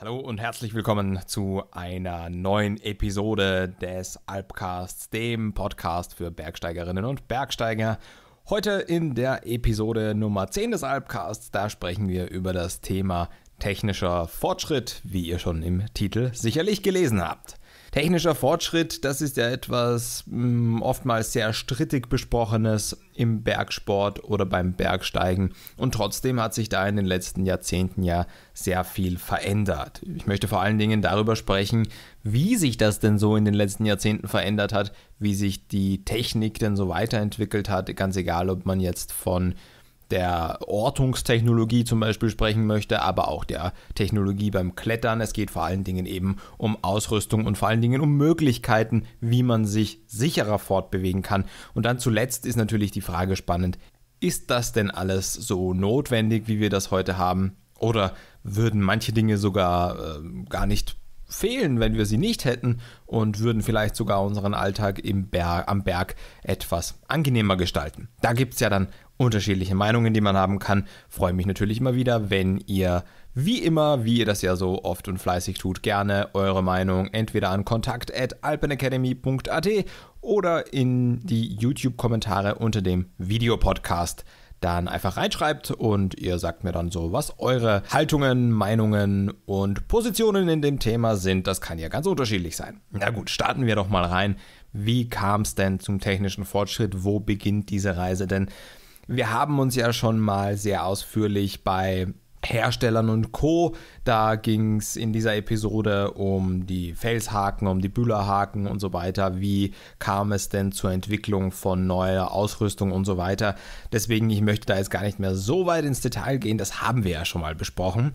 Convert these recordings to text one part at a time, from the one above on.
Hallo und herzlich willkommen zu einer neuen Episode des Alpcasts, dem Podcast für Bergsteigerinnen und Bergsteiger. Heute in der Episode Nummer 10 des Alpcasts, da sprechen wir über das Thema technischer Fortschritt, wie ihr schon im Titel sicherlich gelesen habt. Technischer Fortschritt, das ist ja etwas mh, mm, oftmals sehr strittig besprochenes im Bergsport oder beim Bergsteigen. Und trotzdem hat sich da in den letzten Jahrzehnten ja sehr viel verändert. Ich möchte vor allen Dingen darüber sprechen, wie sich das denn so in den letzten Jahrzehnten verändert hat, wie sich die Technik denn so weiterentwickelt hat, ganz egal, ob man jetzt von der Ortungstechnologie zum Beispiel sprechen möchte, aber auch der Technologie beim Klettern. Es geht vor allen Dingen eben um Ausrüstung und vor allen Dingen um Möglichkeiten, wie man sich sicherer fortbewegen kann. Und dann zuletzt ist natürlich die Frage spannend, ist das denn alles so notwendig, wie wir das heute haben? Oder würden manche Dinge sogar äh, gar nicht fehlen, wenn wir sie nicht hätten und würden vielleicht sogar unseren Alltag im Ber am Berg etwas angenehmer gestalten. Da gibt es ja dann unterschiedliche Meinungen, die man haben kann. Freue mich natürlich immer wieder, wenn ihr wie immer, wie ihr das ja so oft und fleißig tut, gerne eure Meinung entweder an kontakt@alpenacademy.at oder in die YouTube Kommentare unter dem Videopodcast dann einfach reinschreibt und ihr sagt mir dann so, was eure Haltungen, Meinungen und Positionen in dem Thema sind. Das kann ja ganz unterschiedlich sein. Na gut, starten wir doch mal rein. Wie kam es denn zum technischen Fortschritt? Wo beginnt diese Reise? Denn wir haben uns ja schon mal sehr ausführlich bei Herstellern und Co. Da ging es in dieser Episode um die Felshaken, um die Bühlerhaken und so weiter. Wie kam es denn zur Entwicklung von neuer Ausrüstung und so weiter? Deswegen, ich möchte da jetzt gar nicht mehr so weit ins Detail gehen, das haben wir ja schon mal besprochen.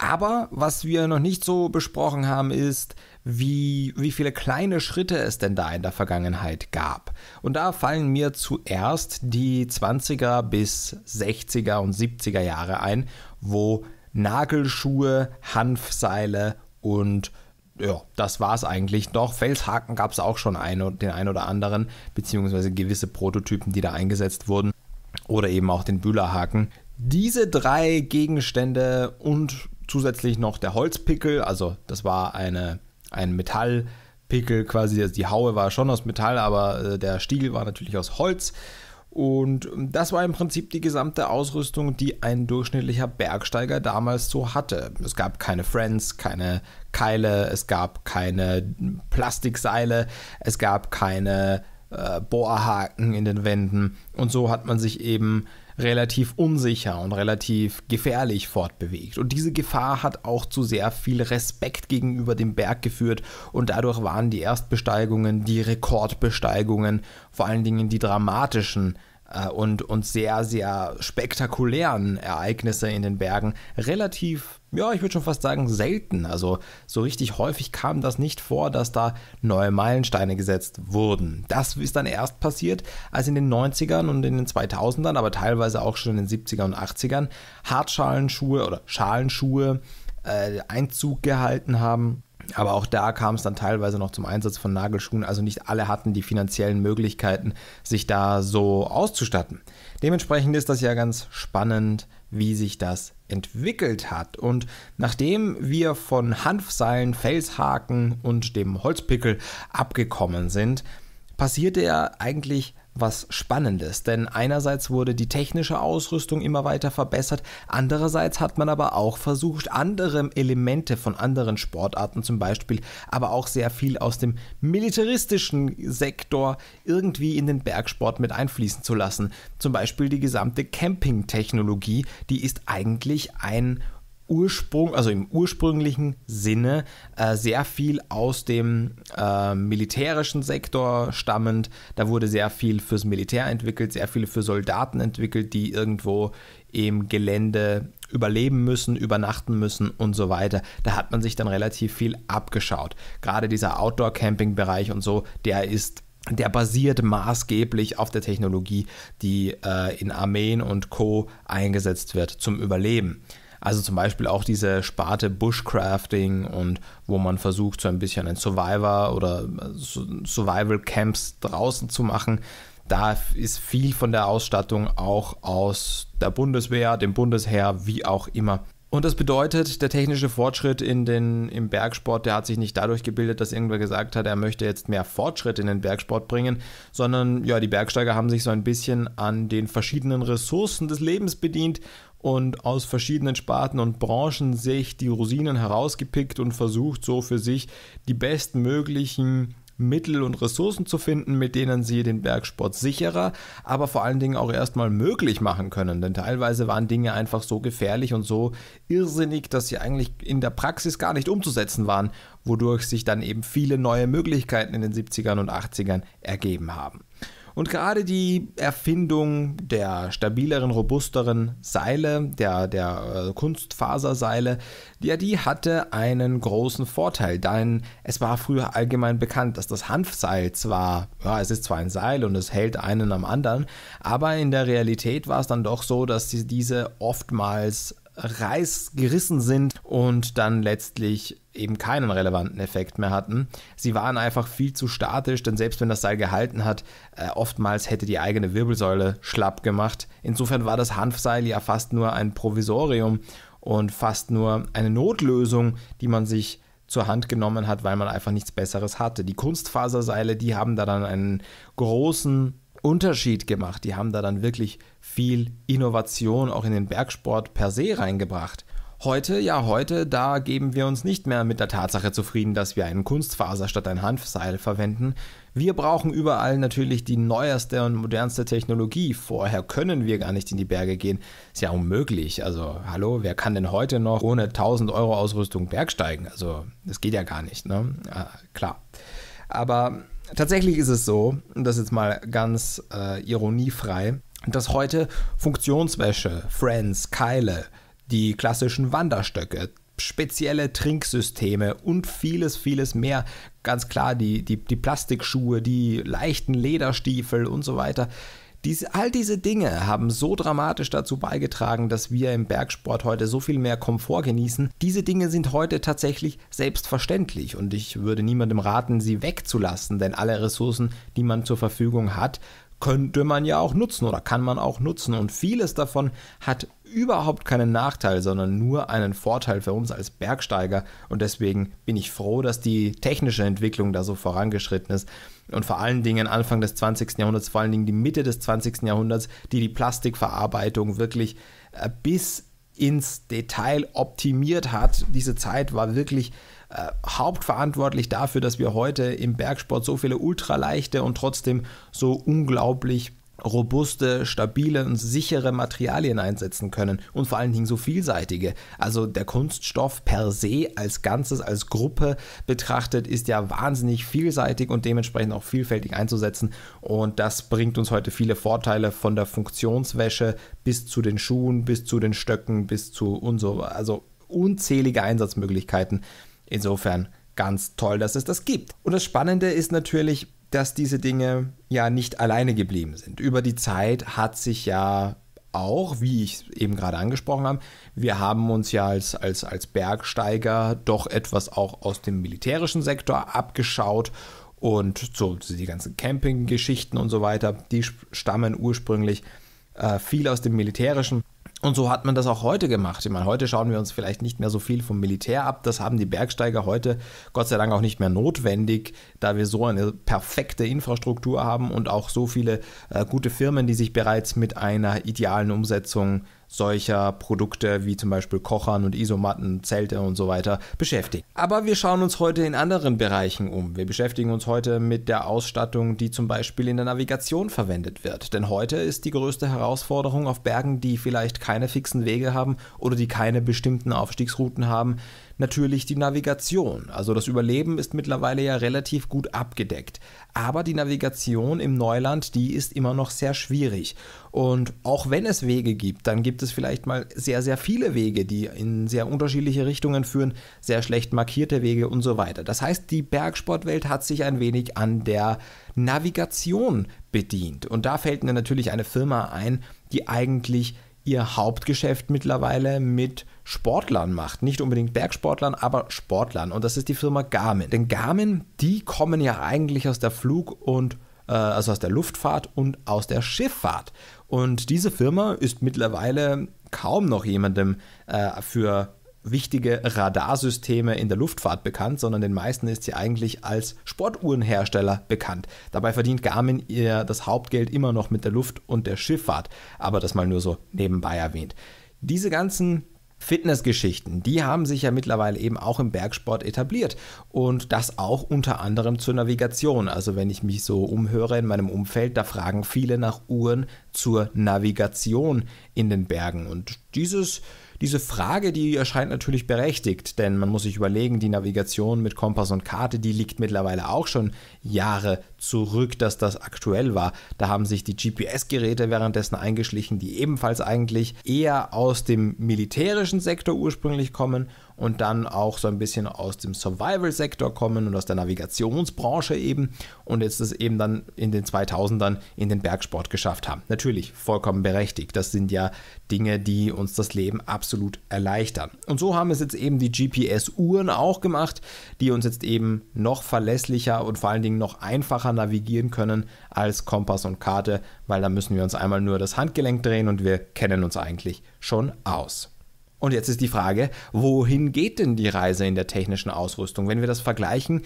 Aber was wir noch nicht so besprochen haben, ist, wie, wie viele kleine Schritte es denn da in der Vergangenheit gab. Und da fallen mir zuerst die 20er bis 60er und 70er Jahre ein, wo Nagelschuhe, Hanfseile und ja, das war es eigentlich noch. Felshaken gab es auch schon einen, den einen oder anderen, beziehungsweise gewisse Prototypen, die da eingesetzt wurden. Oder eben auch den Bühlerhaken. Diese drei Gegenstände und zusätzlich noch der Holzpickel, also das war eine, ein Metallpickel quasi, also die Haue war schon aus Metall, aber äh, der Stiegel war natürlich aus Holz. Und ähm, das war im Prinzip die gesamte Ausrüstung, die ein durchschnittlicher Bergsteiger damals so hatte. Es gab keine Friends, keine Keile, es gab keine Plastikseile, es gab keine äh, Bohrhaken in den Wänden. Und so hat man sich eben relativ unsicher und relativ gefährlich fortbewegt. Und diese Gefahr hat auch zu sehr viel Respekt gegenüber dem Berg geführt und dadurch waren die Erstbesteigungen, die Rekordbesteigungen, vor allen Dingen die dramatischen äh, und, und sehr, sehr spektakulären Ereignisse in den Bergen relativ ja, ich würde schon fast sagen, selten. Also so richtig häufig kam das nicht vor, dass da neue Meilensteine gesetzt wurden. Das ist dann erst passiert, als in den 90ern und in den 2000ern, aber teilweise auch schon in den 70ern und 80ern, Hartschalenschuhe oder Schalenschuhe äh, Einzug gehalten haben. Aber auch da kam es dann teilweise noch zum Einsatz von Nagelschuhen, also nicht alle hatten die finanziellen Möglichkeiten, sich da so auszustatten. Dementsprechend ist das ja ganz spannend, wie sich das entwickelt hat. Und nachdem wir von Hanfseilen, Felshaken und dem Holzpickel abgekommen sind, passierte ja eigentlich was Spannendes, denn einerseits wurde die technische Ausrüstung immer weiter verbessert, andererseits hat man aber auch versucht, andere Elemente von anderen Sportarten zum Beispiel, aber auch sehr viel aus dem militaristischen Sektor irgendwie in den Bergsport mit einfließen zu lassen. Zum Beispiel die gesamte Camping-Technologie, die ist eigentlich ein Ursprung, also im ursprünglichen Sinne, äh, sehr viel aus dem äh, militärischen Sektor stammend. Da wurde sehr viel fürs Militär entwickelt, sehr viel für Soldaten entwickelt, die irgendwo im Gelände überleben müssen, übernachten müssen und so weiter. Da hat man sich dann relativ viel abgeschaut. Gerade dieser Outdoor-Camping-Bereich und so, der ist der basiert maßgeblich auf der Technologie, die äh, in Armeen und Co eingesetzt wird zum Überleben. Also zum Beispiel auch diese Sparte Bushcrafting und wo man versucht, so ein bisschen ein Survivor oder äh, Survival Camps draußen zu machen. Da ist viel von der Ausstattung auch aus der Bundeswehr, dem Bundesheer, wie auch immer und das bedeutet, der technische Fortschritt in den, im Bergsport, der hat sich nicht dadurch gebildet, dass irgendwer gesagt hat, er möchte jetzt mehr Fortschritt in den Bergsport bringen, sondern ja, die Bergsteiger haben sich so ein bisschen an den verschiedenen Ressourcen des Lebens bedient und aus verschiedenen Sparten und Branchen sich die Rosinen herausgepickt und versucht so für sich die bestmöglichen Mittel und Ressourcen zu finden, mit denen sie den Bergsport sicherer, aber vor allen Dingen auch erstmal möglich machen können. Denn teilweise waren Dinge einfach so gefährlich und so irrsinnig, dass sie eigentlich in der Praxis gar nicht umzusetzen waren, wodurch sich dann eben viele neue Möglichkeiten in den 70ern und 80ern ergeben haben. Und gerade die Erfindung der stabileren, robusteren Seile, der, der äh, Kunstfaserseile, ja, die hatte einen großen Vorteil, denn es war früher allgemein bekannt, dass das Hanfseil zwar, ja, es ist zwar ein Seil und es hält einen am anderen, aber in der Realität war es dann doch so, dass diese oftmals Reiß gerissen sind und dann letztlich eben keinen relevanten Effekt mehr hatten. Sie waren einfach viel zu statisch, denn selbst wenn das Seil gehalten hat, äh, oftmals hätte die eigene Wirbelsäule schlapp gemacht. Insofern war das Hanfseil ja fast nur ein Provisorium und fast nur eine Notlösung, die man sich zur Hand genommen hat, weil man einfach nichts Besseres hatte. Die Kunstfaserseile, die haben da dann einen großen Unterschied gemacht. Die haben da dann wirklich viel Innovation auch in den Bergsport per se reingebracht. Heute, ja heute, da geben wir uns nicht mehr mit der Tatsache zufrieden, dass wir einen Kunstfaser statt ein Hanfseil verwenden. Wir brauchen überall natürlich die neueste und modernste Technologie. Vorher können wir gar nicht in die Berge gehen. Ist ja unmöglich. Also, hallo, wer kann denn heute noch ohne 1000 Euro Ausrüstung bergsteigen? Also, das geht ja gar nicht, ne? Ah, klar. Aber Tatsächlich ist es so, und das jetzt mal ganz äh, ironiefrei, dass heute Funktionswäsche, Friends, Keile, die klassischen Wanderstöcke, spezielle Trinksysteme und vieles, vieles mehr. Ganz klar, die, die, die Plastikschuhe, die leichten Lederstiefel und so weiter. Diese, all diese Dinge haben so dramatisch dazu beigetragen, dass wir im Bergsport heute so viel mehr Komfort genießen. Diese Dinge sind heute tatsächlich selbstverständlich und ich würde niemandem raten, sie wegzulassen, denn alle Ressourcen, die man zur Verfügung hat, könnte man ja auch nutzen oder kann man auch nutzen. Und vieles davon hat überhaupt keinen Nachteil, sondern nur einen Vorteil für uns als Bergsteiger. Und deswegen bin ich froh, dass die technische Entwicklung da so vorangeschritten ist. Und vor allen Dingen Anfang des 20. Jahrhunderts, vor allen Dingen die Mitte des 20. Jahrhunderts, die die Plastikverarbeitung wirklich äh, bis ins Detail optimiert hat. Diese Zeit war wirklich äh, hauptverantwortlich dafür, dass wir heute im Bergsport so viele ultraleichte und trotzdem so unglaublich robuste, stabile und sichere Materialien einsetzen können und vor allen Dingen so vielseitige. Also der Kunststoff per se als Ganzes, als Gruppe betrachtet, ist ja wahnsinnig vielseitig und dementsprechend auch vielfältig einzusetzen. Und das bringt uns heute viele Vorteile von der Funktionswäsche bis zu den Schuhen, bis zu den Stöcken, bis zu und so. Also unzählige Einsatzmöglichkeiten Insofern ganz toll, dass es das gibt. Und das Spannende ist natürlich, dass diese Dinge ja nicht alleine geblieben sind. Über die Zeit hat sich ja auch, wie ich eben gerade angesprochen habe, wir haben uns ja als, als, als Bergsteiger doch etwas auch aus dem militärischen Sektor abgeschaut und so die ganzen Camping-Geschichten und so weiter, die stammen ursprünglich äh, viel aus dem militärischen und so hat man das auch heute gemacht. Ich meine, heute schauen wir uns vielleicht nicht mehr so viel vom Militär ab. Das haben die Bergsteiger heute Gott sei Dank auch nicht mehr notwendig, da wir so eine perfekte Infrastruktur haben und auch so viele äh, gute Firmen, die sich bereits mit einer idealen Umsetzung äh, solcher Produkte wie zum Beispiel Kochern und Isomatten, Zelte und so weiter beschäftigen. Aber wir schauen uns heute in anderen Bereichen um. Wir beschäftigen uns heute mit der Ausstattung, die zum Beispiel in der Navigation verwendet wird. Denn heute ist die größte Herausforderung auf Bergen, die vielleicht keine fixen Wege haben oder die keine bestimmten Aufstiegsrouten haben, natürlich die Navigation. Also das Überleben ist mittlerweile ja relativ gut abgedeckt. Aber die Navigation im Neuland, die ist immer noch sehr schwierig. Und auch wenn es Wege gibt, dann gibt es vielleicht mal sehr, sehr viele Wege, die in sehr unterschiedliche Richtungen führen, sehr schlecht markierte Wege und so weiter. Das heißt, die Bergsportwelt hat sich ein wenig an der Navigation bedient. Und da fällt mir natürlich eine Firma ein, die eigentlich ihr Hauptgeschäft mittlerweile mit Sportlern macht. Nicht unbedingt Bergsportlern, aber Sportlern. Und das ist die Firma Garmin. Denn Garmin, die kommen ja eigentlich aus der Flug- und äh, also aus der Luftfahrt und aus der Schifffahrt. Und diese Firma ist mittlerweile kaum noch jemandem äh, für wichtige Radarsysteme in der Luftfahrt bekannt, sondern den meisten ist sie eigentlich als Sportuhrenhersteller bekannt. Dabei verdient Garmin ihr das Hauptgeld immer noch mit der Luft- und der Schifffahrt, aber das mal nur so nebenbei erwähnt. Diese ganzen Fitnessgeschichten, die haben sich ja mittlerweile eben auch im Bergsport etabliert und das auch unter anderem zur Navigation. Also wenn ich mich so umhöre in meinem Umfeld, da fragen viele nach Uhren zur Navigation in den Bergen und dieses diese Frage, die erscheint natürlich berechtigt, denn man muss sich überlegen, die Navigation mit Kompass und Karte, die liegt mittlerweile auch schon Jahre zurück, dass das aktuell war. Da haben sich die GPS-Geräte währenddessen eingeschlichen, die ebenfalls eigentlich eher aus dem militärischen Sektor ursprünglich kommen und dann auch so ein bisschen aus dem Survival-Sektor kommen und aus der Navigationsbranche eben und jetzt das eben dann in den 2000ern in den Bergsport geschafft haben. Natürlich, vollkommen berechtigt. Das sind ja Dinge, die uns das Leben absolut erleichtern. Und so haben es jetzt eben die GPS-Uhren auch gemacht, die uns jetzt eben noch verlässlicher und vor allen Dingen noch einfacher navigieren können als Kompass und Karte, weil da müssen wir uns einmal nur das Handgelenk drehen und wir kennen uns eigentlich schon aus. Und jetzt ist die Frage, wohin geht denn die Reise in der technischen Ausrüstung? Wenn wir das vergleichen,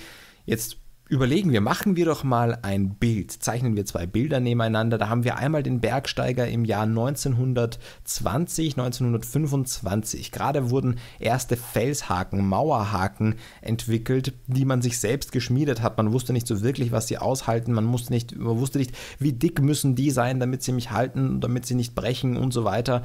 jetzt überlegen wir, machen wir doch mal ein Bild, zeichnen wir zwei Bilder nebeneinander. Da haben wir einmal den Bergsteiger im Jahr 1920, 1925. Gerade wurden erste Felshaken, Mauerhaken entwickelt, die man sich selbst geschmiedet hat. Man wusste nicht so wirklich, was sie aushalten. Man, musste nicht, man wusste nicht, wie dick müssen die sein, damit sie mich halten, damit sie nicht brechen und so weiter.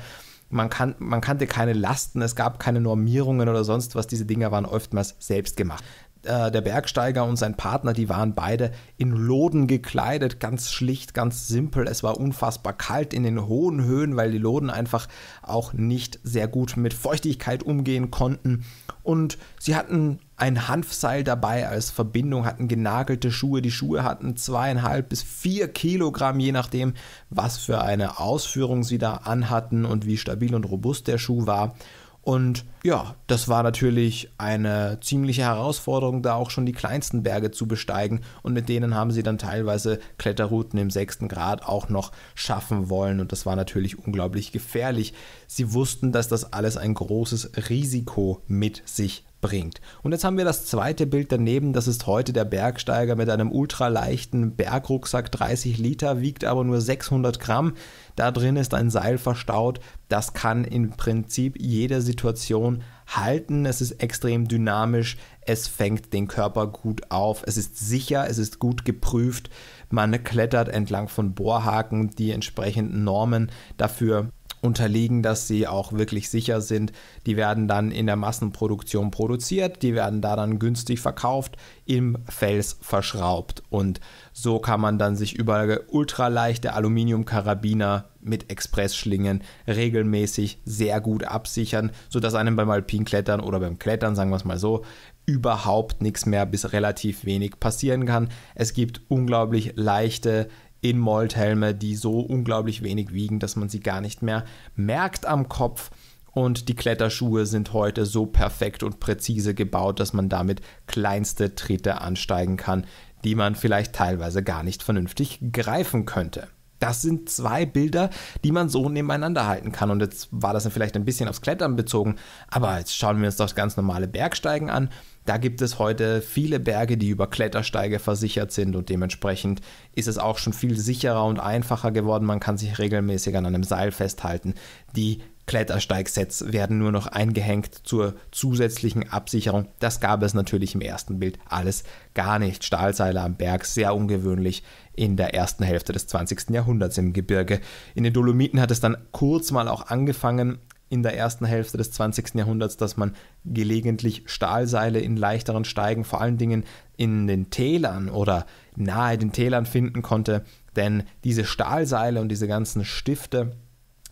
Man, kan man kannte keine Lasten, es gab keine Normierungen oder sonst was. Diese Dinger waren oftmals selbst gemacht. Äh, der Bergsteiger und sein Partner, die waren beide in Loden gekleidet, ganz schlicht, ganz simpel. Es war unfassbar kalt in den hohen Höhen, weil die Loden einfach auch nicht sehr gut mit Feuchtigkeit umgehen konnten. Und sie hatten ein Hanfseil dabei als Verbindung, hatten genagelte Schuhe. Die Schuhe hatten zweieinhalb bis vier Kilogramm, je nachdem, was für eine Ausführung sie da anhatten und wie stabil und robust der Schuh war. Und ja, das war natürlich eine ziemliche Herausforderung, da auch schon die kleinsten Berge zu besteigen. Und mit denen haben sie dann teilweise Kletterrouten im sechsten Grad auch noch schaffen wollen. Und das war natürlich unglaublich gefährlich. Sie wussten, dass das alles ein großes Risiko mit sich bringt. Und jetzt haben wir das zweite Bild daneben, das ist heute der Bergsteiger mit einem ultraleichten Bergrucksack, 30 Liter, wiegt aber nur 600 Gramm. Da drin ist ein Seil verstaut. Das kann im Prinzip jede Situation halten. Es ist extrem dynamisch. Es fängt den Körper gut auf. Es ist sicher. Es ist gut geprüft. Man klettert entlang von Bohrhaken, die entsprechenden Normen dafür unterliegen, dass sie auch wirklich sicher sind. Die werden dann in der Massenproduktion produziert, die werden da dann günstig verkauft, im Fels verschraubt. Und so kann man dann sich über ultraleichte Aluminiumkarabiner mit Expressschlingen regelmäßig sehr gut absichern, sodass einem beim Alpinklettern oder beim Klettern, sagen wir es mal so, überhaupt nichts mehr bis relativ wenig passieren kann. Es gibt unglaublich leichte in Molthelme, die so unglaublich wenig wiegen, dass man sie gar nicht mehr merkt am Kopf. Und die Kletterschuhe sind heute so perfekt und präzise gebaut, dass man damit kleinste Tritte ansteigen kann, die man vielleicht teilweise gar nicht vernünftig greifen könnte. Das sind zwei Bilder, die man so nebeneinander halten kann. Und jetzt war das vielleicht ein bisschen aufs Klettern bezogen, aber jetzt schauen wir uns doch ganz normale Bergsteigen an. Da gibt es heute viele Berge, die über Klettersteige versichert sind und dementsprechend ist es auch schon viel sicherer und einfacher geworden. Man kann sich regelmäßig an einem Seil festhalten. Die Klettersteigsets werden nur noch eingehängt zur zusätzlichen Absicherung. Das gab es natürlich im ersten Bild alles gar nicht. Stahlseile am Berg, sehr ungewöhnlich in der ersten Hälfte des 20. Jahrhunderts im Gebirge. In den Dolomiten hat es dann kurz mal auch angefangen, in der ersten Hälfte des 20. Jahrhunderts, dass man gelegentlich Stahlseile in leichteren Steigen, vor allen Dingen in den Tälern oder nahe den Tälern finden konnte. Denn diese Stahlseile und diese ganzen Stifte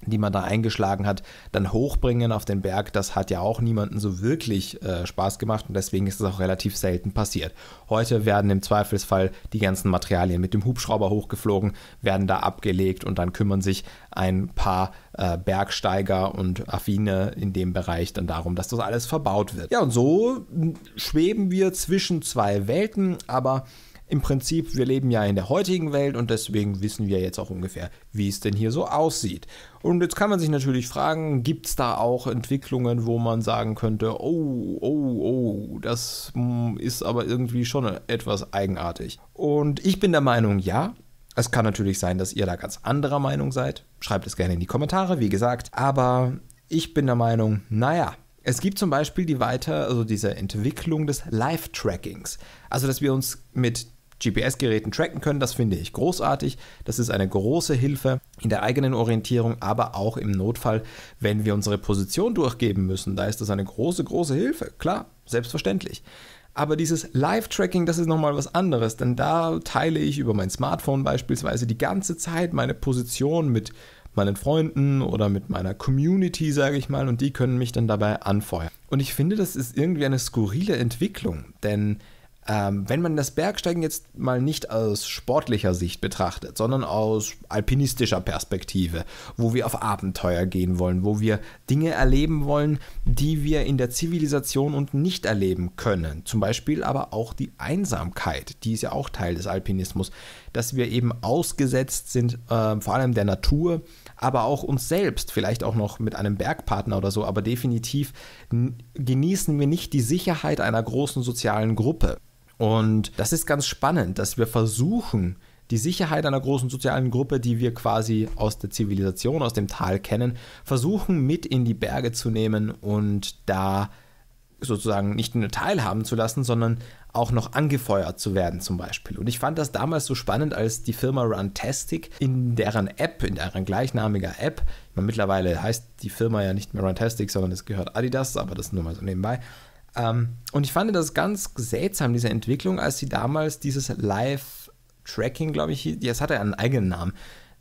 die man da eingeschlagen hat, dann hochbringen auf den Berg, das hat ja auch niemanden so wirklich äh, Spaß gemacht und deswegen ist es auch relativ selten passiert. Heute werden im Zweifelsfall die ganzen Materialien mit dem Hubschrauber hochgeflogen, werden da abgelegt und dann kümmern sich ein paar äh, Bergsteiger und Affine in dem Bereich dann darum, dass das alles verbaut wird. Ja, und so schweben wir zwischen zwei Welten, aber im Prinzip, wir leben ja in der heutigen Welt und deswegen wissen wir jetzt auch ungefähr, wie es denn hier so aussieht. Und jetzt kann man sich natürlich fragen, gibt es da auch Entwicklungen, wo man sagen könnte, oh, oh, oh, das mm, ist aber irgendwie schon etwas eigenartig. Und ich bin der Meinung, ja. Es kann natürlich sein, dass ihr da ganz anderer Meinung seid. Schreibt es gerne in die Kommentare, wie gesagt. Aber ich bin der Meinung, naja, es gibt zum Beispiel die weiter, also diese Entwicklung des Live-Trackings. Also, dass wir uns mit GPS-Geräten tracken können. Das finde ich großartig. Das ist eine große Hilfe in der eigenen Orientierung, aber auch im Notfall, wenn wir unsere Position durchgeben müssen. Da ist das eine große, große Hilfe. Klar, selbstverständlich. Aber dieses Live-Tracking, das ist nochmal was anderes, denn da teile ich über mein Smartphone beispielsweise die ganze Zeit meine Position mit meinen Freunden oder mit meiner Community, sage ich mal, und die können mich dann dabei anfeuern. Und ich finde, das ist irgendwie eine skurrile Entwicklung, denn ähm, wenn man das Bergsteigen jetzt mal nicht aus sportlicher Sicht betrachtet, sondern aus alpinistischer Perspektive, wo wir auf Abenteuer gehen wollen, wo wir Dinge erleben wollen, die wir in der Zivilisation und nicht erleben können. Zum Beispiel aber auch die Einsamkeit, die ist ja auch Teil des Alpinismus, dass wir eben ausgesetzt sind, äh, vor allem der Natur, aber auch uns selbst, vielleicht auch noch mit einem Bergpartner oder so, aber definitiv genießen wir nicht die Sicherheit einer großen sozialen Gruppe. Und das ist ganz spannend, dass wir versuchen, die Sicherheit einer großen sozialen Gruppe, die wir quasi aus der Zivilisation, aus dem Tal kennen, versuchen mit in die Berge zu nehmen und da sozusagen nicht nur teilhaben zu lassen, sondern auch noch angefeuert zu werden zum Beispiel. Und ich fand das damals so spannend, als die Firma Runtastic in deren App, in deren gleichnamiger App, meine, mittlerweile heißt die Firma ja nicht mehr Runtastic, sondern es gehört Adidas, aber das nur mal so nebenbei, ähm, und ich fand das ganz seltsam, diese Entwicklung, als sie damals dieses Live-Tracking, glaube ich, jetzt hat er einen eigenen Namen,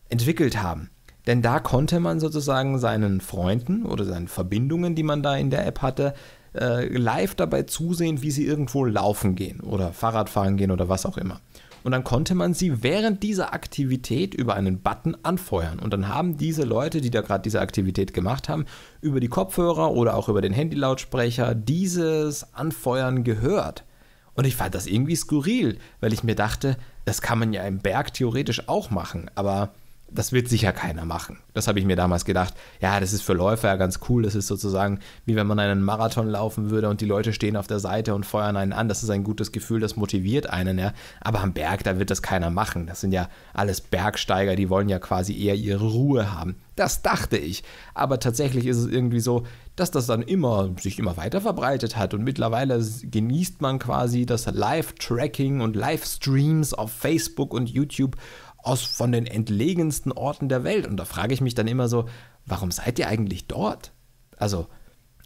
entwickelt haben. Denn da konnte man sozusagen seinen Freunden oder seinen Verbindungen, die man da in der App hatte, äh, live dabei zusehen, wie sie irgendwo laufen gehen oder Fahrrad fahren gehen oder was auch immer und dann konnte man sie während dieser Aktivität über einen Button anfeuern. Und dann haben diese Leute, die da gerade diese Aktivität gemacht haben, über die Kopfhörer oder auch über den Handylautsprecher dieses Anfeuern gehört. Und ich fand das irgendwie skurril, weil ich mir dachte, das kann man ja im Berg theoretisch auch machen, aber das wird sicher keiner machen. Das habe ich mir damals gedacht. Ja, das ist für Läufer ja ganz cool. Das ist sozusagen wie wenn man einen Marathon laufen würde und die Leute stehen auf der Seite und feuern einen an. Das ist ein gutes Gefühl, das motiviert einen, ja. Aber am Berg, da wird das keiner machen. Das sind ja alles Bergsteiger, die wollen ja quasi eher ihre Ruhe haben. Das dachte ich. Aber tatsächlich ist es irgendwie so, dass das dann immer sich immer weiter verbreitet hat und mittlerweile genießt man quasi das Live-Tracking und Livestreams auf Facebook und YouTube aus von den entlegensten Orten der Welt. Und da frage ich mich dann immer so, warum seid ihr eigentlich dort? Also,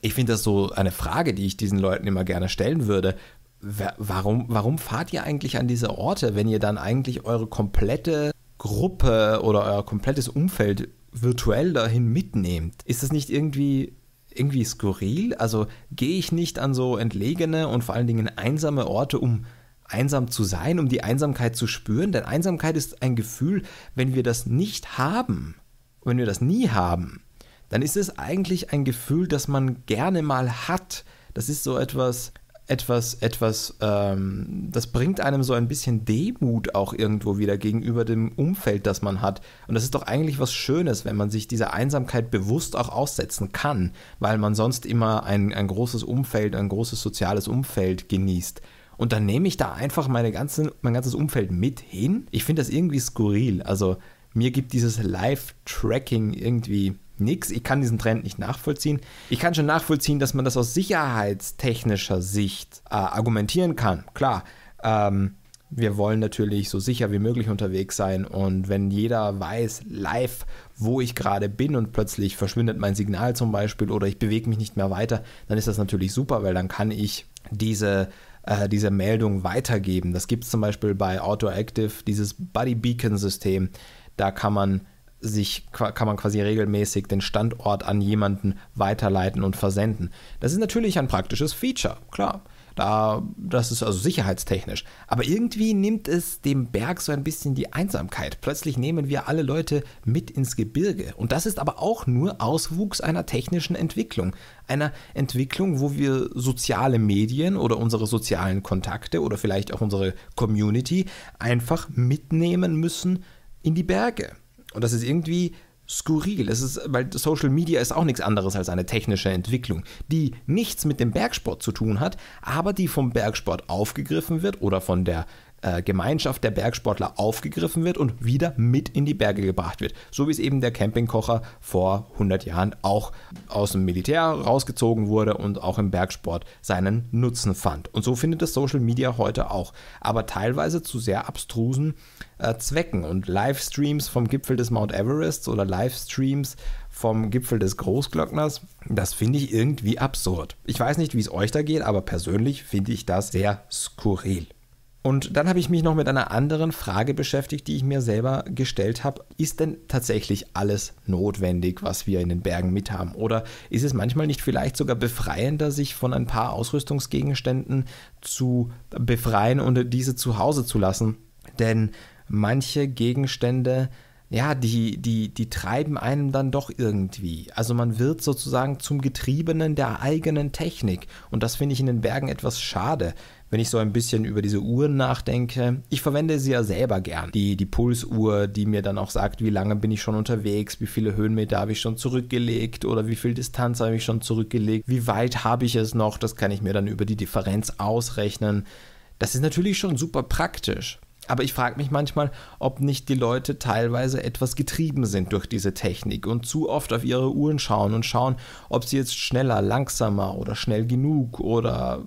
ich finde das so eine Frage, die ich diesen Leuten immer gerne stellen würde. Warum, warum fahrt ihr eigentlich an diese Orte, wenn ihr dann eigentlich eure komplette Gruppe oder euer komplettes Umfeld virtuell dahin mitnehmt? Ist das nicht irgendwie irgendwie skurril? Also gehe ich nicht an so entlegene und vor allen Dingen einsame Orte, um einsam zu sein, um die Einsamkeit zu spüren. Denn Einsamkeit ist ein Gefühl, wenn wir das nicht haben, wenn wir das nie haben, dann ist es eigentlich ein Gefühl, das man gerne mal hat. Das ist so etwas, etwas, etwas, ähm, das bringt einem so ein bisschen Demut auch irgendwo wieder gegenüber dem Umfeld, das man hat. Und das ist doch eigentlich was Schönes, wenn man sich dieser Einsamkeit bewusst auch aussetzen kann, weil man sonst immer ein, ein großes Umfeld, ein großes soziales Umfeld genießt. Und dann nehme ich da einfach meine ganzen, mein ganzes Umfeld mit hin. Ich finde das irgendwie skurril. Also mir gibt dieses Live-Tracking irgendwie nichts. Ich kann diesen Trend nicht nachvollziehen. Ich kann schon nachvollziehen, dass man das aus sicherheitstechnischer Sicht äh, argumentieren kann. Klar, ähm, wir wollen natürlich so sicher wie möglich unterwegs sein und wenn jeder weiß live, wo ich gerade bin und plötzlich verschwindet mein Signal zum Beispiel oder ich bewege mich nicht mehr weiter, dann ist das natürlich super, weil dann kann ich diese äh, diese Meldung weitergeben. Das gibt es zum Beispiel bei AutoActive, dieses Buddy Beacon System. Da kann man sich kann man quasi regelmäßig den Standort an jemanden weiterleiten und versenden. Das ist natürlich ein praktisches Feature, klar. Da, das ist also sicherheitstechnisch. Aber irgendwie nimmt es dem Berg so ein bisschen die Einsamkeit. Plötzlich nehmen wir alle Leute mit ins Gebirge. Und das ist aber auch nur Auswuchs einer technischen Entwicklung. Einer Entwicklung, wo wir soziale Medien oder unsere sozialen Kontakte oder vielleicht auch unsere Community einfach mitnehmen müssen in die Berge. Und das ist irgendwie skurril. Es ist, weil Social Media ist auch nichts anderes als eine technische Entwicklung, die nichts mit dem Bergsport zu tun hat, aber die vom Bergsport aufgegriffen wird oder von der äh, Gemeinschaft der Bergsportler aufgegriffen wird und wieder mit in die Berge gebracht wird. So wie es eben der Campingkocher vor 100 Jahren auch aus dem Militär rausgezogen wurde und auch im Bergsport seinen Nutzen fand. Und so findet das Social Media heute auch, aber teilweise zu sehr abstrusen äh, Zwecken und Livestreams vom Gipfel des Mount Everest oder Livestreams vom Gipfel des Großglockners. Das finde ich irgendwie absurd. Ich weiß nicht, wie es euch da geht, aber persönlich finde ich das sehr skurril. Und dann habe ich mich noch mit einer anderen Frage beschäftigt, die ich mir selber gestellt habe. Ist denn tatsächlich alles notwendig, was wir in den Bergen mithaben? Oder ist es manchmal nicht vielleicht sogar befreiender, sich von ein paar Ausrüstungsgegenständen zu befreien und diese zu Hause zu lassen? Denn manche Gegenstände, ja, die, die, die treiben einem dann doch irgendwie. Also man wird sozusagen zum Getriebenen der eigenen Technik. Und das finde ich in den Bergen etwas schade wenn ich so ein bisschen über diese Uhren nachdenke. Ich verwende sie ja selber gern. Die, die Pulsuhr, die mir dann auch sagt, wie lange bin ich schon unterwegs, wie viele Höhenmeter habe ich schon zurückgelegt oder wie viel Distanz habe ich schon zurückgelegt, wie weit habe ich es noch, das kann ich mir dann über die Differenz ausrechnen. Das ist natürlich schon super praktisch. Aber ich frage mich manchmal, ob nicht die Leute teilweise etwas getrieben sind durch diese Technik und zu oft auf ihre Uhren schauen und schauen, ob sie jetzt schneller, langsamer oder schnell genug oder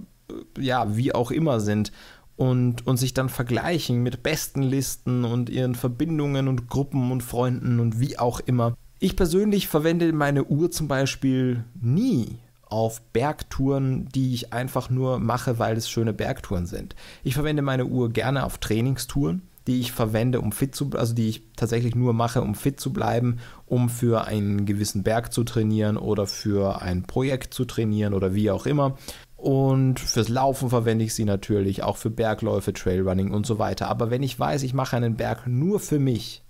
ja, wie auch immer sind und, und sich dann vergleichen mit besten Listen und ihren Verbindungen und Gruppen und Freunden und wie auch immer. Ich persönlich verwende meine Uhr zum Beispiel nie auf Bergtouren, die ich einfach nur mache, weil es schöne Bergtouren sind. Ich verwende meine Uhr gerne auf Trainingstouren, die ich verwende, um fit zu, also die ich tatsächlich nur mache, um fit zu bleiben, um für einen gewissen Berg zu trainieren oder für ein Projekt zu trainieren oder wie auch immer. Und fürs Laufen verwende ich sie natürlich, auch für Bergläufe, Trailrunning und so weiter. Aber wenn ich weiß, ich mache einen Berg nur für mich,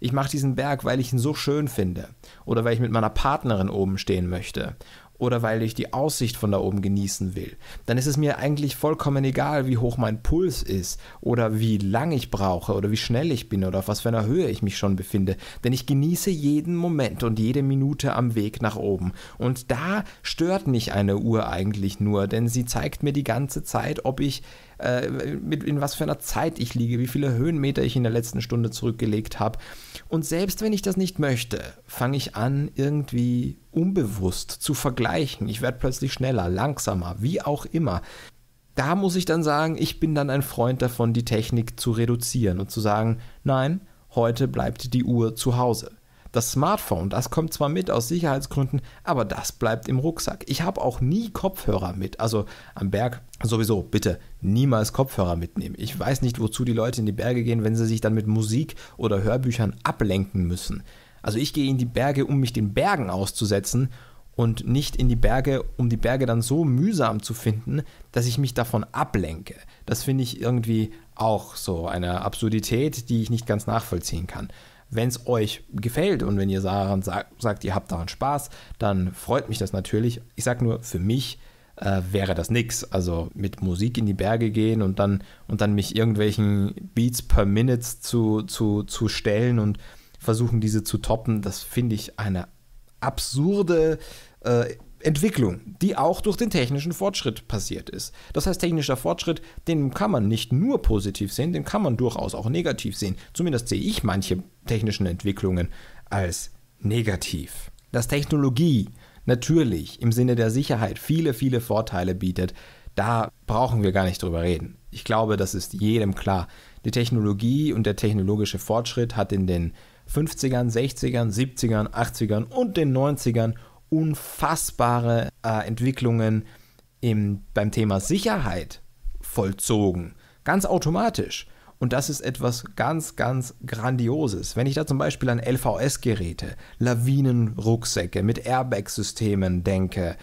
ich mache diesen Berg, weil ich ihn so schön finde oder weil ich mit meiner Partnerin oben stehen möchte oder weil ich die Aussicht von da oben genießen will, dann ist es mir eigentlich vollkommen egal, wie hoch mein Puls ist oder wie lang ich brauche oder wie schnell ich bin oder auf was für einer Höhe ich mich schon befinde, denn ich genieße jeden Moment und jede Minute am Weg nach oben. Und da stört mich eine Uhr eigentlich nur, denn sie zeigt mir die ganze Zeit, ob ich äh, mit, in was für einer Zeit ich liege, wie viele Höhenmeter ich in der letzten Stunde zurückgelegt habe. Und selbst wenn ich das nicht möchte, fange ich an, irgendwie unbewusst zu vergleichen. Ich werde plötzlich schneller, langsamer, wie auch immer. Da muss ich dann sagen, ich bin dann ein Freund davon, die Technik zu reduzieren und zu sagen, nein, heute bleibt die Uhr zu Hause. Das Smartphone, das kommt zwar mit aus Sicherheitsgründen, aber das bleibt im Rucksack. Ich habe auch nie Kopfhörer mit. Also am Berg sowieso bitte niemals Kopfhörer mitnehmen. Ich weiß nicht, wozu die Leute in die Berge gehen, wenn sie sich dann mit Musik oder Hörbüchern ablenken müssen. Also ich gehe in die Berge, um mich den Bergen auszusetzen und nicht in die Berge, um die Berge dann so mühsam zu finden, dass ich mich davon ablenke. Das finde ich irgendwie auch so eine Absurdität, die ich nicht ganz nachvollziehen kann. Wenn es euch gefällt und wenn ihr daran sagt, sagt, ihr habt daran Spaß, dann freut mich das natürlich. Ich sage nur, für mich äh, wäre das nix. Also mit Musik in die Berge gehen und dann, und dann mich irgendwelchen Beats per Minute zu, zu, zu stellen und versuchen, diese zu toppen, das finde ich eine absurde äh, Entwicklung, die auch durch den technischen Fortschritt passiert ist. Das heißt, technischer Fortschritt, den kann man nicht nur positiv sehen, den kann man durchaus auch negativ sehen. Zumindest sehe ich manche technischen Entwicklungen als negativ. Dass Technologie natürlich im Sinne der Sicherheit viele, viele Vorteile bietet, da brauchen wir gar nicht drüber reden. Ich glaube, das ist jedem klar. Die Technologie und der technologische Fortschritt hat in den 50ern, 60ern, 70ern, 80ern und den 90ern unfassbare äh, Entwicklungen im, beim Thema Sicherheit vollzogen. Ganz automatisch. Und das ist etwas ganz, ganz Grandioses. Wenn ich da zum Beispiel an LVS-Geräte, Lawinenrucksäcke mit Airbag-Systemen denke,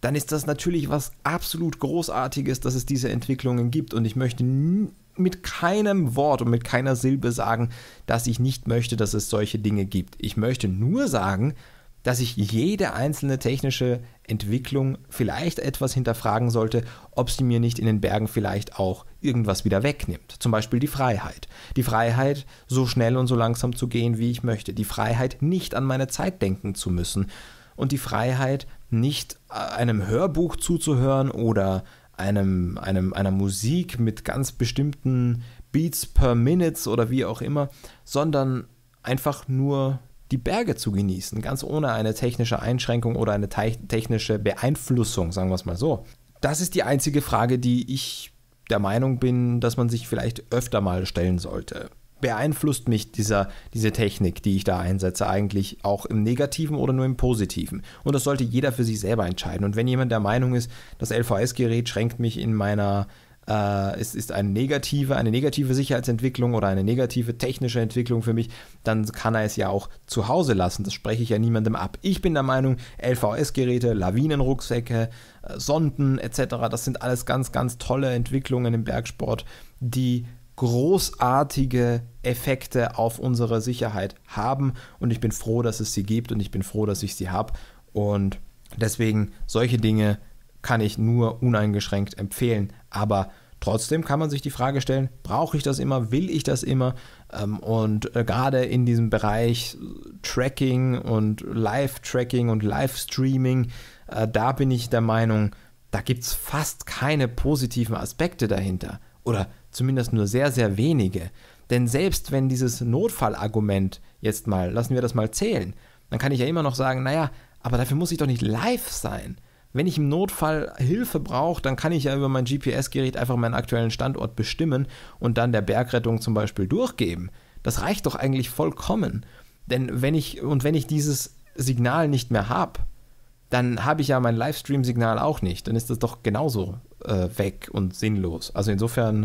dann ist das natürlich was absolut Großartiges, dass es diese Entwicklungen gibt. Und ich möchte mit keinem Wort und mit keiner Silbe sagen, dass ich nicht möchte, dass es solche Dinge gibt. Ich möchte nur sagen, dass ich jede einzelne technische Entwicklung vielleicht etwas hinterfragen sollte, ob sie mir nicht in den Bergen vielleicht auch irgendwas wieder wegnimmt. Zum Beispiel die Freiheit. Die Freiheit, so schnell und so langsam zu gehen, wie ich möchte. Die Freiheit, nicht an meine Zeit denken zu müssen. Und die Freiheit, nicht äh, einem Hörbuch zuzuhören oder einem, einem, einer Musik mit ganz bestimmten Beats per Minute oder wie auch immer, sondern einfach nur die Berge zu genießen, ganz ohne eine technische Einschränkung oder eine technische Beeinflussung, sagen wir es mal so. Das ist die einzige Frage, die ich der Meinung bin, dass man sich vielleicht öfter mal stellen sollte. Beeinflusst mich dieser, diese Technik, die ich da einsetze, eigentlich auch im Negativen oder nur im Positiven? Und das sollte jeder für sich selber entscheiden. Und wenn jemand der Meinung ist, das LVS-Gerät schränkt mich in meiner äh, es ist eine negative, eine negative Sicherheitsentwicklung oder eine negative technische Entwicklung für mich, dann kann er es ja auch zu Hause lassen. Das spreche ich ja niemandem ab. Ich bin der Meinung, LVS-Geräte, Lawinenrucksäcke, äh, Sonden etc., das sind alles ganz, ganz tolle Entwicklungen im Bergsport, die großartige Effekte auf unsere Sicherheit haben und ich bin froh, dass es sie gibt und ich bin froh, dass ich sie habe und deswegen solche Dinge kann ich nur uneingeschränkt empfehlen. Aber Trotzdem kann man sich die Frage stellen, brauche ich das immer, will ich das immer? Ähm, und äh, gerade in diesem Bereich Tracking und Live-Tracking und Live-Streaming, äh, da bin ich der Meinung, da gibt es fast keine positiven Aspekte dahinter. Oder zumindest nur sehr, sehr wenige. Denn selbst wenn dieses Notfallargument jetzt mal, lassen wir das mal zählen, dann kann ich ja immer noch sagen, naja, aber dafür muss ich doch nicht live sein wenn ich im Notfall Hilfe brauche, dann kann ich ja über mein GPS-Gerät einfach meinen aktuellen Standort bestimmen und dann der Bergrettung zum Beispiel durchgeben. Das reicht doch eigentlich vollkommen. Denn wenn ich, und wenn ich dieses Signal nicht mehr habe, dann habe ich ja mein Livestream-Signal auch nicht. Dann ist das doch genauso äh, weg und sinnlos. Also insofern,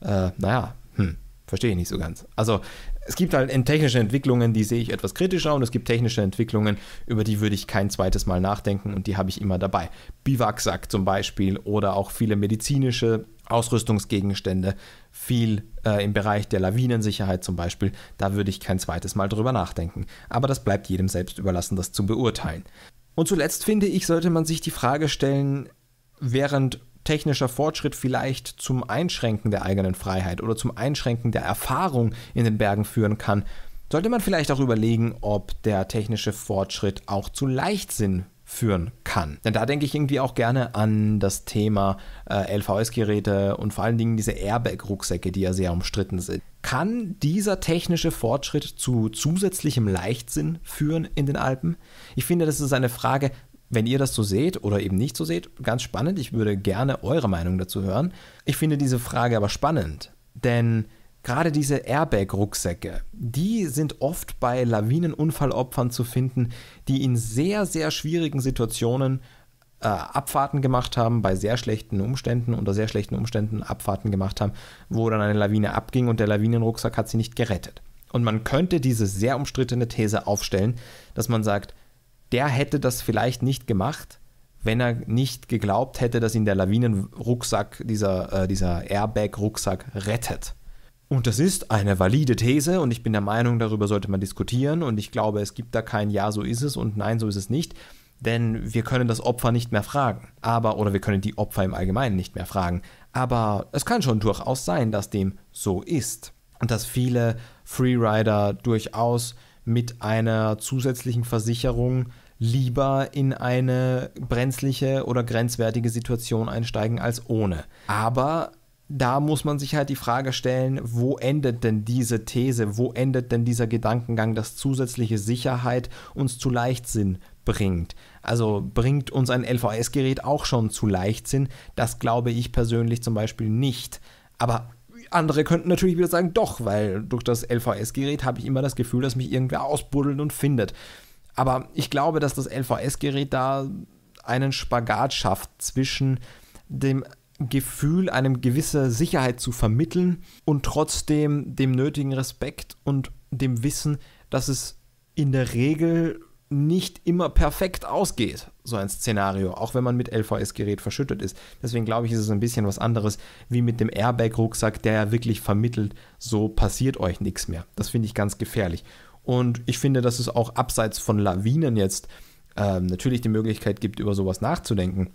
äh, naja, hm, verstehe ich nicht so ganz. Also es gibt halt technische Entwicklungen, die sehe ich etwas kritischer und es gibt technische Entwicklungen, über die würde ich kein zweites Mal nachdenken und die habe ich immer dabei. Biwaksack zum Beispiel oder auch viele medizinische Ausrüstungsgegenstände, viel äh, im Bereich der Lawinensicherheit zum Beispiel, da würde ich kein zweites Mal drüber nachdenken. Aber das bleibt jedem selbst überlassen, das zu beurteilen. Und zuletzt finde ich, sollte man sich die Frage stellen, während technischer Fortschritt vielleicht zum Einschränken der eigenen Freiheit oder zum Einschränken der Erfahrung in den Bergen führen kann, sollte man vielleicht auch überlegen, ob der technische Fortschritt auch zu Leichtsinn führen kann. Denn da denke ich irgendwie auch gerne an das Thema äh, LVS-Geräte und vor allen Dingen diese Airbag-Rucksäcke, die ja sehr umstritten sind. Kann dieser technische Fortschritt zu zusätzlichem Leichtsinn führen in den Alpen? Ich finde, das ist eine Frage, wenn ihr das so seht oder eben nicht so seht, ganz spannend. Ich würde gerne eure Meinung dazu hören. Ich finde diese Frage aber spannend, denn gerade diese Airbag-Rucksäcke, die sind oft bei Lawinenunfallopfern zu finden, die in sehr, sehr schwierigen Situationen äh, Abfahrten gemacht haben, bei sehr schlechten Umständen, unter sehr schlechten Umständen Abfahrten gemacht haben, wo dann eine Lawine abging und der Lawinenrucksack hat sie nicht gerettet. Und man könnte diese sehr umstrittene These aufstellen, dass man sagt, der hätte das vielleicht nicht gemacht, wenn er nicht geglaubt hätte, dass ihn der Lawinenrucksack, dieser, äh, dieser Airbag-Rucksack rettet. Und das ist eine valide These und ich bin der Meinung, darüber sollte man diskutieren und ich glaube, es gibt da kein Ja, so ist es und Nein, so ist es nicht, denn wir können das Opfer nicht mehr fragen, aber oder wir können die Opfer im Allgemeinen nicht mehr fragen, aber es kann schon durchaus sein, dass dem so ist und dass viele Freerider durchaus mit einer zusätzlichen Versicherung lieber in eine brenzliche oder grenzwertige Situation einsteigen als ohne. Aber da muss man sich halt die Frage stellen, wo endet denn diese These, wo endet denn dieser Gedankengang, dass zusätzliche Sicherheit uns zu Leichtsinn bringt? Also bringt uns ein LVS-Gerät auch schon zu Leichtsinn? Das glaube ich persönlich zum Beispiel nicht. Aber andere könnten natürlich wieder sagen, doch, weil durch das LVS-Gerät habe ich immer das Gefühl, dass mich irgendwer ausbuddelt und findet. Aber ich glaube, dass das LVS-Gerät da einen Spagat schafft zwischen dem Gefühl, einem gewisse Sicherheit zu vermitteln und trotzdem dem nötigen Respekt und dem Wissen, dass es in der Regel nicht immer perfekt ausgeht, so ein Szenario, auch wenn man mit LVS-Gerät verschüttet ist. Deswegen glaube ich, ist es ein bisschen was anderes wie mit dem Airbag-Rucksack, der ja wirklich vermittelt, so passiert euch nichts mehr. Das finde ich ganz gefährlich. Und ich finde, dass es auch abseits von Lawinen jetzt ähm, natürlich die Möglichkeit gibt, über sowas nachzudenken.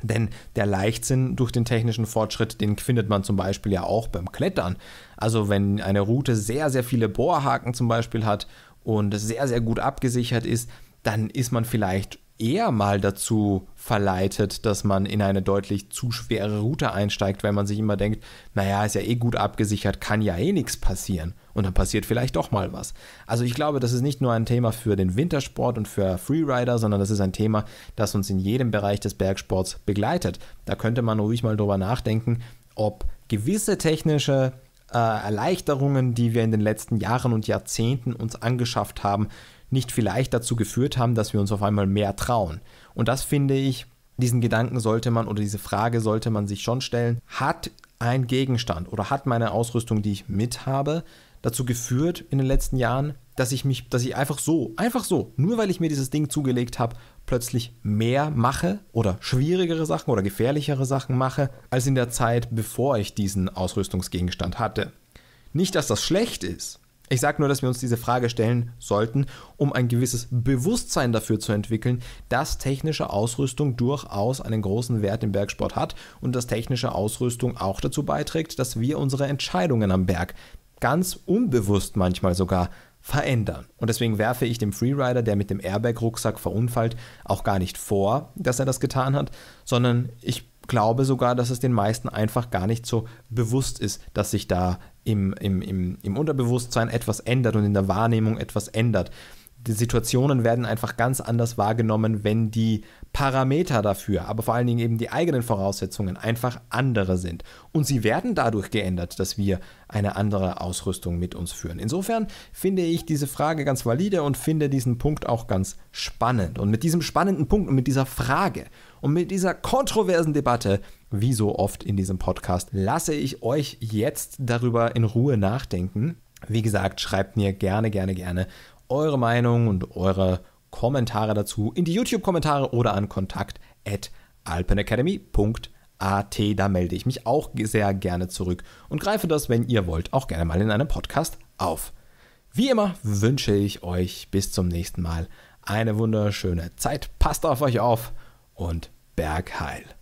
Denn der Leichtsinn durch den technischen Fortschritt, den findet man zum Beispiel ja auch beim Klettern. Also wenn eine Route sehr, sehr viele Bohrhaken zum Beispiel hat und sehr, sehr gut abgesichert ist, dann ist man vielleicht eher mal dazu verleitet, dass man in eine deutlich zu schwere Route einsteigt, weil man sich immer denkt, naja, ist ja eh gut abgesichert, kann ja eh nichts passieren. Und dann passiert vielleicht doch mal was. Also ich glaube, das ist nicht nur ein Thema für den Wintersport und für Freerider, sondern das ist ein Thema, das uns in jedem Bereich des Bergsports begleitet. Da könnte man ruhig mal drüber nachdenken, ob gewisse technische äh, Erleichterungen, die wir in den letzten Jahren und Jahrzehnten uns angeschafft haben, nicht vielleicht dazu geführt haben, dass wir uns auf einmal mehr trauen. Und das finde ich, diesen Gedanken sollte man oder diese Frage sollte man sich schon stellen, hat ein Gegenstand oder hat meine Ausrüstung, die ich mit habe, dazu geführt in den letzten Jahren, dass ich mich, dass ich einfach so, einfach so, nur weil ich mir dieses Ding zugelegt habe, plötzlich mehr mache oder schwierigere Sachen oder gefährlichere Sachen mache, als in der Zeit, bevor ich diesen Ausrüstungsgegenstand hatte. Nicht, dass das schlecht ist. Ich sage nur, dass wir uns diese Frage stellen sollten, um ein gewisses Bewusstsein dafür zu entwickeln, dass technische Ausrüstung durchaus einen großen Wert im Bergsport hat und dass technische Ausrüstung auch dazu beiträgt, dass wir unsere Entscheidungen am Berg ganz unbewusst manchmal sogar verändern. Und deswegen werfe ich dem Freerider, der mit dem Airbag-Rucksack verunfallt, auch gar nicht vor, dass er das getan hat, sondern ich glaube sogar, dass es den meisten einfach gar nicht so bewusst ist, dass sich da im, im, im, im Unterbewusstsein etwas ändert und in der Wahrnehmung etwas ändert die Situationen werden einfach ganz anders wahrgenommen, wenn die Parameter dafür, aber vor allen Dingen eben die eigenen Voraussetzungen einfach andere sind. Und sie werden dadurch geändert, dass wir eine andere Ausrüstung mit uns führen. Insofern finde ich diese Frage ganz valide und finde diesen Punkt auch ganz spannend. Und mit diesem spannenden Punkt und mit dieser Frage und mit dieser kontroversen Debatte, wie so oft in diesem Podcast, lasse ich euch jetzt darüber in Ruhe nachdenken. Wie gesagt, schreibt mir gerne, gerne, gerne eure Meinung und eure Kommentare dazu in die YouTube-Kommentare oder an kontakt.alpenacademy.at. Da melde ich mich auch sehr gerne zurück und greife das, wenn ihr wollt, auch gerne mal in einem Podcast auf. Wie immer wünsche ich euch bis zum nächsten Mal eine wunderschöne Zeit. Passt auf euch auf und Bergheil.